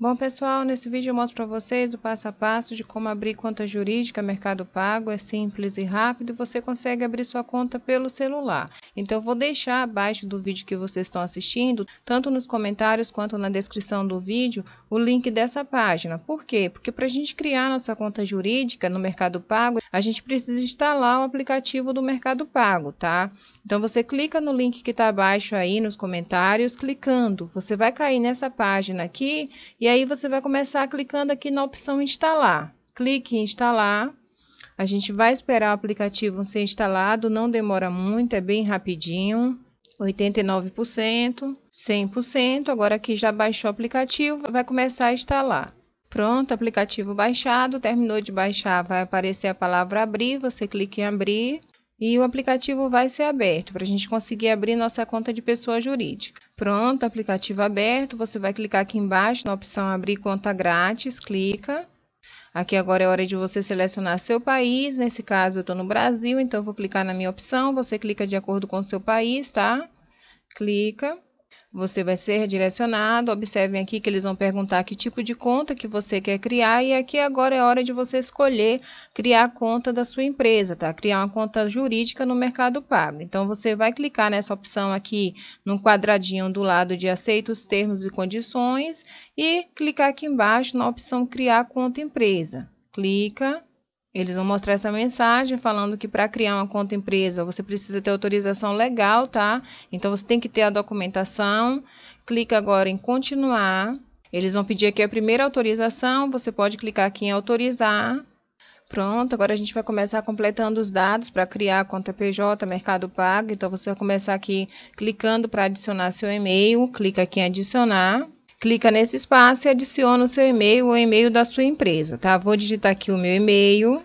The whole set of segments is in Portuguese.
Bom pessoal, nesse vídeo eu mostro para vocês o passo a passo de como abrir conta jurídica Mercado Pago, é simples e rápido e você consegue abrir sua conta pelo celular. Então eu vou deixar abaixo do vídeo que vocês estão assistindo, tanto nos comentários quanto na descrição do vídeo, o link dessa página. Por quê? Porque para a gente criar nossa conta jurídica no Mercado Pago, a gente precisa instalar o aplicativo do Mercado Pago, tá? Então você clica no link que está abaixo aí nos comentários, clicando, você vai cair nessa página aqui e e aí você vai começar clicando aqui na opção instalar. Clique em instalar. A gente vai esperar o aplicativo ser instalado, não demora muito, é bem rapidinho. 89%, 100%, agora aqui já baixou o aplicativo, vai começar a instalar. Pronto, aplicativo baixado, terminou de baixar, vai aparecer a palavra abrir, você clica em abrir e o aplicativo vai ser aberto para a gente conseguir abrir nossa conta de pessoa jurídica. Pronto, aplicativo aberto. Você vai clicar aqui embaixo na opção abrir conta grátis, clica. Aqui agora é hora de você selecionar seu país, nesse caso eu estou no Brasil, então vou clicar na minha opção, você clica de acordo com o seu país, tá? Clica. Você vai ser direcionado. Observem aqui que eles vão perguntar que tipo de conta que você quer criar e aqui agora é hora de você escolher criar a conta da sua empresa, tá? Criar uma conta jurídica no Mercado Pago. Então você vai clicar nessa opção aqui no quadradinho do lado de aceitos os termos e condições e clicar aqui embaixo na opção criar conta empresa. Clica eles vão mostrar essa mensagem falando que para criar uma conta empresa você precisa ter autorização legal, tá? Então você tem que ter a documentação. Clica agora em continuar. Eles vão pedir aqui a primeira autorização. Você pode clicar aqui em autorizar. Pronto, agora a gente vai começar completando os dados para criar a conta PJ, Mercado Pago. Então, você vai começar aqui clicando para adicionar seu e-mail, clica aqui em adicionar clica nesse espaço e adiciona o seu e-mail ou e-mail da sua empresa, tá? Vou digitar aqui o meu e-mail.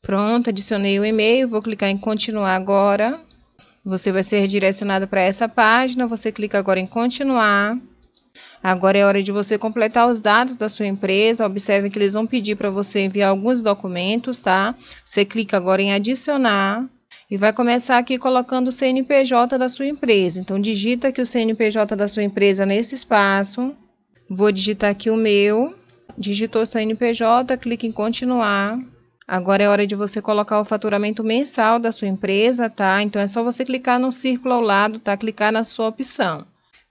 Pronto, adicionei o e-mail, vou clicar em continuar agora. Você vai ser direcionado para essa página, você clica agora em continuar. Agora é hora de você completar os dados da sua empresa. Observe que eles vão pedir para você enviar alguns documentos, tá? Você clica agora em adicionar e vai começar aqui colocando o CNPJ da sua empresa. Então digita aqui o CNPJ da sua empresa nesse espaço. Vou digitar aqui o meu. Digitou sua NPJ, clique em continuar. Agora é hora de você colocar o faturamento mensal da sua empresa, tá? Então é só você clicar no círculo ao lado, tá? Clicar na sua opção.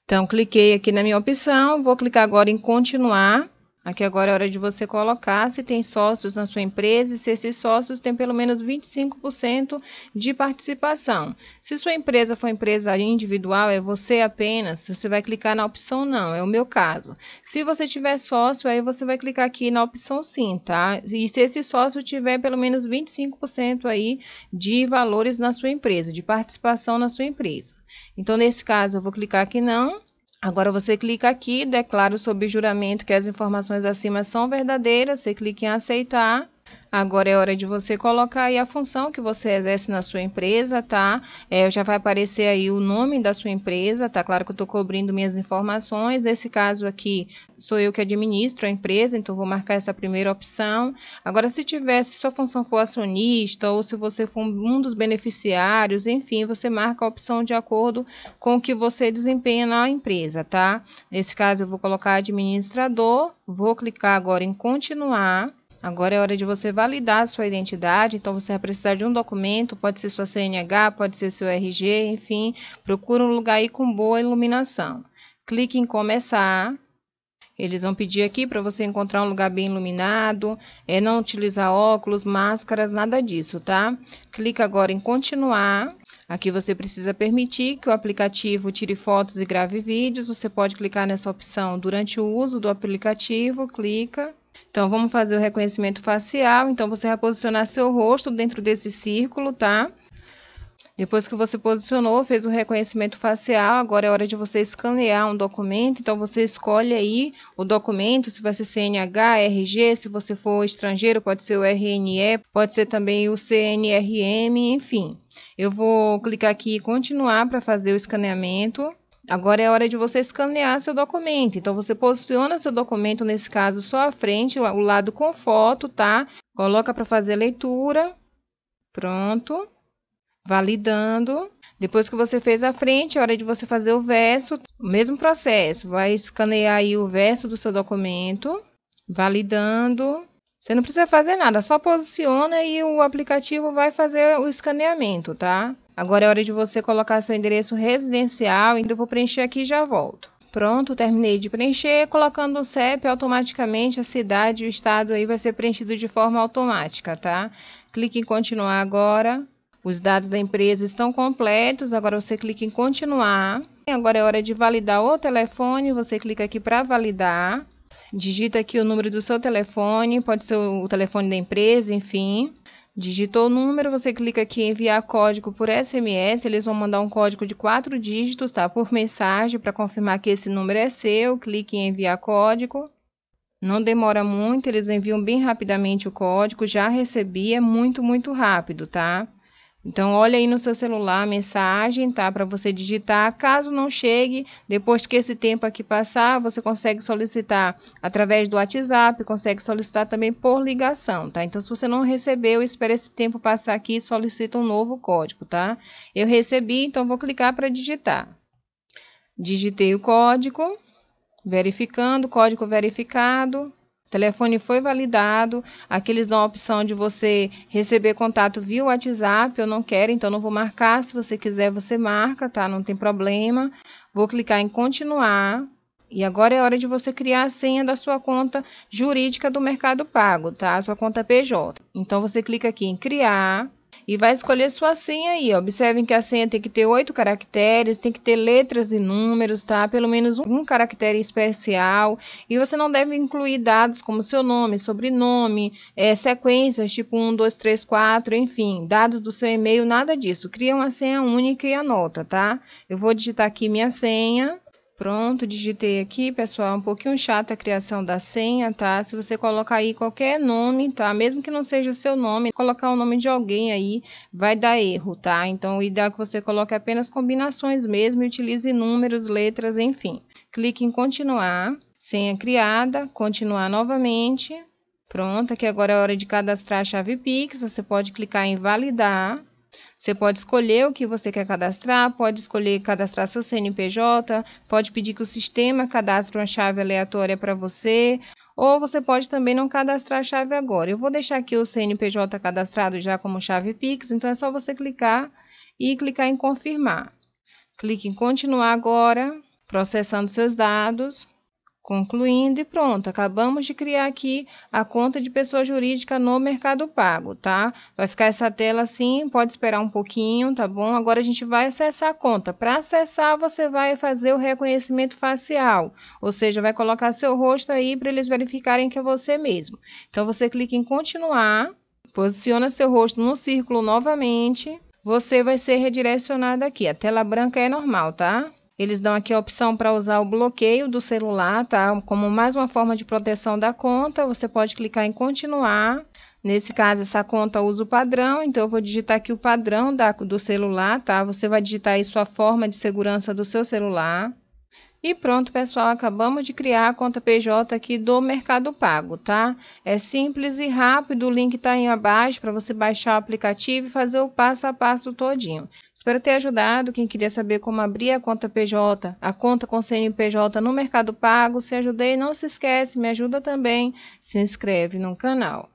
Então cliquei aqui na minha opção, vou clicar agora em continuar. Aqui agora é hora de você colocar se tem sócios na sua empresa e se esses sócios têm pelo menos 25% de participação. Se sua empresa for empresa individual, é você apenas, você vai clicar na opção não, é o meu caso. Se você tiver sócio, aí você vai clicar aqui na opção sim, tá? E se esse sócio tiver pelo menos 25% aí de valores na sua empresa, de participação na sua empresa. Então, nesse caso, eu vou clicar aqui não Agora você clica aqui, declara sob juramento que as informações acima são verdadeiras, você clica em aceitar Agora é hora de você colocar aí a função que você exerce na sua empresa, tá? É, já vai aparecer aí o nome da sua empresa, tá? Claro que eu estou cobrindo minhas informações. Nesse caso aqui, sou eu que administro a empresa, então vou marcar essa primeira opção. Agora, se tiver, se sua função for acionista ou se você for um dos beneficiários, enfim, você marca a opção de acordo com o que você desempenha na empresa, tá? Nesse caso, eu vou colocar administrador, vou clicar agora em continuar. Agora é hora de você validar a sua identidade, então você vai precisar de um documento, pode ser sua CNH, pode ser seu RG, enfim, procura um lugar aí com boa iluminação. Clique em começar. Eles vão pedir aqui para você encontrar um lugar bem iluminado, é não utilizar óculos, máscaras, nada disso, tá? Clica agora em continuar. Aqui você precisa permitir que o aplicativo tire fotos e grave vídeos. Você pode clicar nessa opção durante o uso do aplicativo, clica. Então, vamos fazer o reconhecimento facial. Então, você vai posicionar seu rosto dentro desse círculo, tá? Depois que você posicionou, fez o reconhecimento facial, agora é hora de você escanear um documento. Então, você escolhe aí o documento, se vai ser CNH, RG, se você for estrangeiro, pode ser o RNE, pode ser também o CNRM, enfim. Eu vou clicar aqui em continuar para fazer o escaneamento. Agora é hora de você escanear seu documento. Então, você posiciona seu documento, nesse caso, só à frente, o lado com foto, tá? Coloca para fazer a leitura. Pronto. Validando. Depois que você fez a frente, é hora de você fazer o verso. O mesmo processo. Vai escanear aí o verso do seu documento. Validando. Você não precisa fazer nada, só posiciona e o aplicativo vai fazer o escaneamento, tá? Agora é hora de você colocar seu endereço residencial, Ainda eu vou preencher aqui e já volto. Pronto, terminei de preencher, colocando o CEP automaticamente, a cidade e o estado aí vai ser preenchido de forma automática, tá? Clique em continuar agora. Os dados da empresa estão completos, agora você clica em continuar. Agora é hora de validar o telefone, você clica aqui para validar. Digita aqui o número do seu telefone, pode ser o telefone da empresa, enfim. Digitou o número, você clica aqui em enviar código por SMS, eles vão mandar um código de quatro dígitos, tá? Por mensagem, para confirmar que esse número é seu, clique em enviar código. Não demora muito, eles enviam bem rapidamente o código, já recebi, é muito, muito rápido, tá? Então, olha aí no seu celular a mensagem, tá? Para você digitar. Caso não chegue, depois que esse tempo aqui passar, você consegue solicitar através do WhatsApp, consegue solicitar também por ligação, tá? Então, se você não recebeu, espera esse tempo passar aqui e solicita um novo código, tá? Eu recebi, então vou clicar para digitar. Digitei o código, verificando, código verificado. O telefone foi validado, aqui eles dão a opção de você receber contato via WhatsApp, eu não quero, então não vou marcar, se você quiser você marca, tá? Não tem problema. Vou clicar em continuar. E agora é hora de você criar a senha da sua conta jurídica do Mercado Pago, tá? A sua conta PJ. Então você clica aqui em criar e vai escolher sua senha aí. Observem que a senha tem que ter oito caracteres, tem que ter letras e números, tá? Pelo menos um caractere especial. E você não deve incluir dados como seu nome, sobrenome, é, sequências tipo 1, 2, 3, 4, enfim, dados do seu e-mail, nada disso. Cria uma senha única e anota, tá? Eu vou digitar aqui minha senha. Pronto, digitei aqui, pessoal. É um pouquinho chato a criação da senha, tá? Se você colocar aí qualquer nome, tá? Mesmo que não seja seu nome, colocar o nome de alguém aí vai dar erro, tá? Então, o ideal é que você coloque apenas combinações mesmo e utilize números, letras, enfim. Clique em continuar, senha criada, continuar novamente. Pronto, aqui agora é hora de cadastrar a chave Pix. Você pode clicar em validar. Você pode escolher o que você quer cadastrar, pode escolher cadastrar seu CNPJ, pode pedir que o sistema cadastre uma chave aleatória para você, ou você pode também não cadastrar a chave agora. Eu vou deixar aqui o CNPJ cadastrado já como chave Pix, então é só você clicar e clicar em confirmar. Clique em continuar agora, processando seus dados. Concluindo e pronto, acabamos de criar aqui a conta de pessoa jurídica no Mercado Pago, tá? Vai ficar essa tela assim, pode esperar um pouquinho, tá bom? Agora a gente vai acessar a conta. Para acessar, você vai fazer o reconhecimento facial, ou seja, vai colocar seu rosto aí para eles verificarem que é você mesmo. Então você clica em continuar, posiciona seu rosto no círculo novamente, você vai ser redirecionado aqui. A tela branca é normal, tá? Eles dão aqui a opção para usar o bloqueio do celular, tá? Como mais uma forma de proteção da conta, você pode clicar em continuar. Nesse caso, essa conta usa o padrão, então eu vou digitar aqui o padrão da, do celular, tá? Você vai digitar aí sua forma de segurança do seu celular. E pronto, pessoal, acabamos de criar a conta PJ aqui do Mercado Pago, tá? É simples e rápido, o link tá aí abaixo para você baixar o aplicativo e fazer o passo a passo todinho. Espero ter ajudado. Quem queria saber como abrir a conta PJ, a conta com CNPJ no Mercado Pago, se ajudei, não se esquece, me ajuda também, se inscreve no canal.